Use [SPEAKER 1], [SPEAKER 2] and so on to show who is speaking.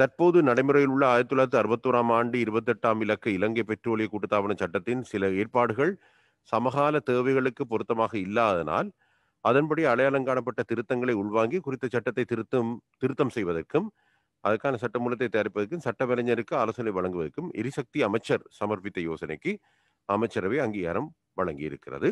[SPEAKER 1] தற்போது நடைமுறையில் உள்ள ஆயிரத்தி தொள்ளாயிரத்தி அறுபத்தோராம் ஆண்டு இருபத்தெட்டாம் இலக்க இலங்கை பெட்ரோலிய கூட்டுத்தாபன சட்டத்தின் சில ஏற்பாடுகள் சமகால தேவைகளுக்கு பொருத்தமாக இல்லாதனால் அதன்படி அடையாளம் காணப்பட்ட திருத்தங்களை உள்வாங்கி குறித்த சட்டத்தை திருத்தம் திருத்தம் செய்வதற்கும் அதற்கான சட்டமூலத்தை தயாரிப்பதற்கும் சட்டவலைஞருக்கு ஆலோசனை வழங்குவதற்கும் எரிசக்தி அமைச்சர் சமர்ப்பித்த யோசனைக்கு அமைச்சரவை அங்கீகாரம் வழங்கியிருக்கிறது